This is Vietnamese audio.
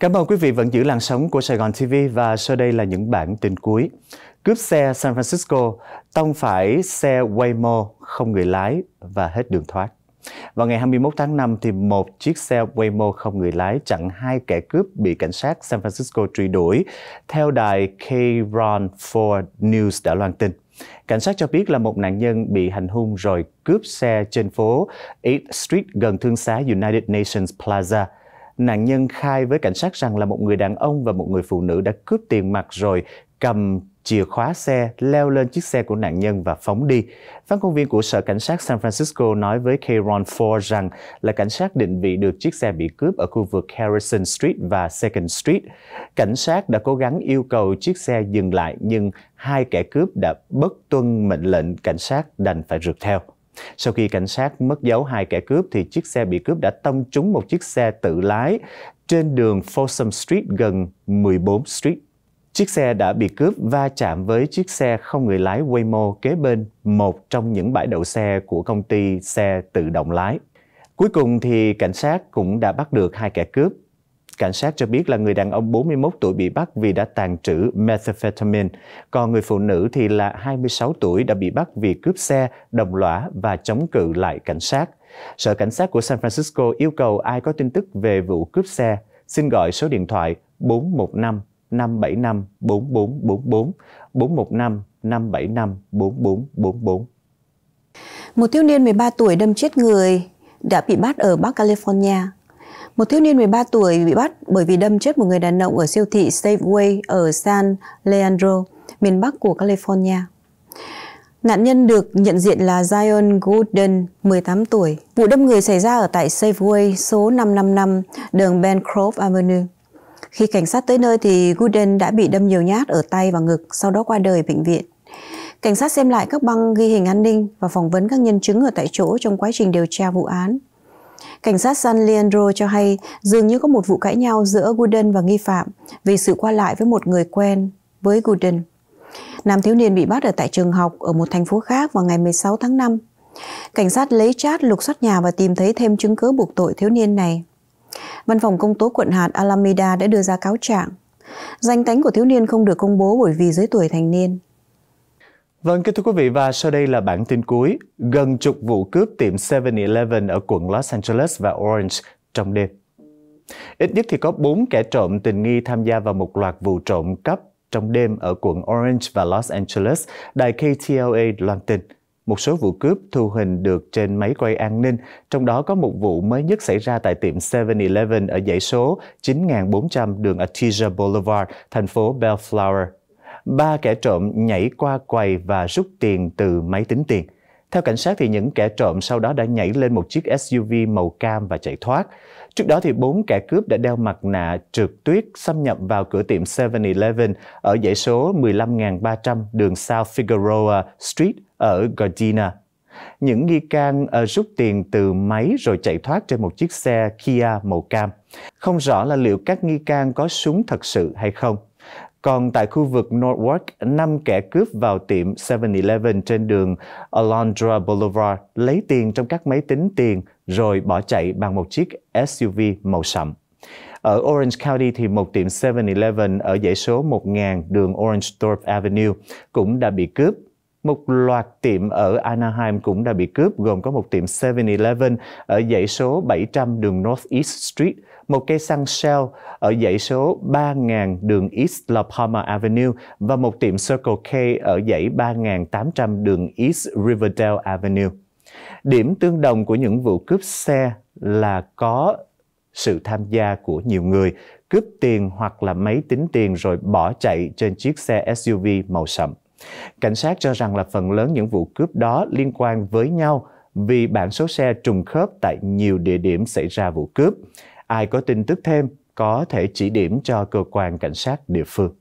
Cảm ơn quý vị vẫn giữ làn sóng của Sài Gòn TV và sau đây là những bản tin cuối. Cướp xe San Francisco, tông phải xe Waymo không người lái và hết đường thoát. Vào ngày 21 tháng 5, thì một chiếc xe Waymo không người lái chặn hai kẻ cướp bị cảnh sát San Francisco truy đuổi, theo đài Kron 4 News đã loan tin. Cảnh sát cho biết là một nạn nhân bị hành hung rồi cướp xe trên phố 8th Street gần thương xá United Nations Plaza – Nạn nhân khai với cảnh sát rằng là một người đàn ông và một người phụ nữ đã cướp tiền mặt rồi cầm chìa khóa xe, leo lên chiếc xe của nạn nhân và phóng đi. Phát ngôn viên của Sở Cảnh sát San Francisco nói với Kron Ford rằng là cảnh sát định vị được chiếc xe bị cướp ở khu vực Harrison Street và Second Street. Cảnh sát đã cố gắng yêu cầu chiếc xe dừng lại nhưng hai kẻ cướp đã bất tuân mệnh lệnh cảnh sát đành phải rượt theo. Sau khi cảnh sát mất dấu hai kẻ cướp thì chiếc xe bị cướp đã tông trúng một chiếc xe tự lái trên đường Folsom Street gần 14 Street. Chiếc xe đã bị cướp va chạm với chiếc xe không người lái Waymo kế bên một trong những bãi đậu xe của công ty xe tự động lái. Cuối cùng thì cảnh sát cũng đã bắt được hai kẻ cướp cảnh sát cho biết là người đàn ông 41 tuổi bị bắt vì đã tàn trữ methamphetamine, còn người phụ nữ thì là 26 tuổi đã bị bắt vì cướp xe, đồng lõa và chống cự lại cảnh sát. Sở Cảnh sát của San Francisco yêu cầu ai có tin tức về vụ cướp xe xin gọi số điện thoại 415 575 4444 415 575 4444. Một thiếu niên 13 tuổi đâm chết người đã bị bắt ở Bắc California một thiếu niên 13 tuổi bị bắt bởi vì đâm chết một người đàn ông ở siêu thị Safeway ở San Leandro, miền Bắc của California. Nạn nhân được nhận diện là Zion Gooden, 18 tuổi. Vụ đâm người xảy ra ở tại Safeway số 555, đường Bancroft Avenue. Khi cảnh sát tới nơi thì Gooden đã bị đâm nhiều nhát ở tay và ngực, sau đó qua đời bệnh viện. Cảnh sát xem lại các băng ghi hình an ninh và phỏng vấn các nhân chứng ở tại chỗ trong quá trình điều tra vụ án. Cảnh sát San Leandro cho hay dường như có một vụ cãi nhau giữa Gooden và nghi phạm vì sự qua lại với một người quen với Gooden. Nam thiếu niên bị bắt ở tại trường học ở một thành phố khác vào ngày 16 tháng 5. Cảnh sát lấy chat lục soát nhà và tìm thấy thêm chứng cứ buộc tội thiếu niên này. Văn phòng công tố quận hạt Alameda đã đưa ra cáo trạng. Danh tánh của thiếu niên không được công bố bởi vì dưới tuổi thành niên. Vâng, kính thưa quý vị và sau đây là bản tin cuối. Gần chục vụ cướp tiệm 7-Eleven ở quận Los Angeles và Orange trong đêm. Ít nhất thì có 4 kẻ trộm tình nghi tham gia vào một loạt vụ trộm cắp trong đêm ở quận Orange và Los Angeles, đài KTLA loan tin. Một số vụ cướp thu hình được trên máy quay an ninh, trong đó có một vụ mới nhất xảy ra tại tiệm 7-Eleven ở dãy số 9400 đường Artesia Boulevard, thành phố Bellflower, ba kẻ trộm nhảy qua quầy và rút tiền từ máy tính tiền. Theo cảnh sát thì những kẻ trộm sau đó đã nhảy lên một chiếc SUV màu cam và chạy thoát. Trước đó thì bốn kẻ cướp đã đeo mặt nạ trượt tuyết xâm nhập vào cửa tiệm 7-Eleven ở dãy số 15.300 đường South Figueroa Street ở Gardena. Những nghi can ờ, rút tiền từ máy rồi chạy thoát trên một chiếc xe Kia màu cam. Không rõ là liệu các nghi can có súng thật sự hay không. Còn tại khu vực Norwalk, 5 kẻ cướp vào tiệm 7-Eleven trên đường Alondra Boulevard lấy tiền trong các máy tính tiền rồi bỏ chạy bằng một chiếc SUV màu sậm. Ở Orange County thì một tiệm 7-Eleven ở dãy số 1000 đường Orange Thorpe Avenue cũng đã bị cướp một loạt tiệm ở Anaheim cũng đã bị cướp, gồm có một tiệm 7-Eleven ở dãy số 700 đường North East Street, một cây xăng Shell ở dãy số 3000 đường East La Palma Avenue và một tiệm Circle K ở dãy 3800 đường East Riverdale Avenue. Điểm tương đồng của những vụ cướp xe là có sự tham gia của nhiều người, cướp tiền hoặc là máy tính tiền rồi bỏ chạy trên chiếc xe SUV màu sậm. Cảnh sát cho rằng là phần lớn những vụ cướp đó liên quan với nhau vì bản số xe trùng khớp tại nhiều địa điểm xảy ra vụ cướp. Ai có tin tức thêm có thể chỉ điểm cho cơ quan cảnh sát địa phương.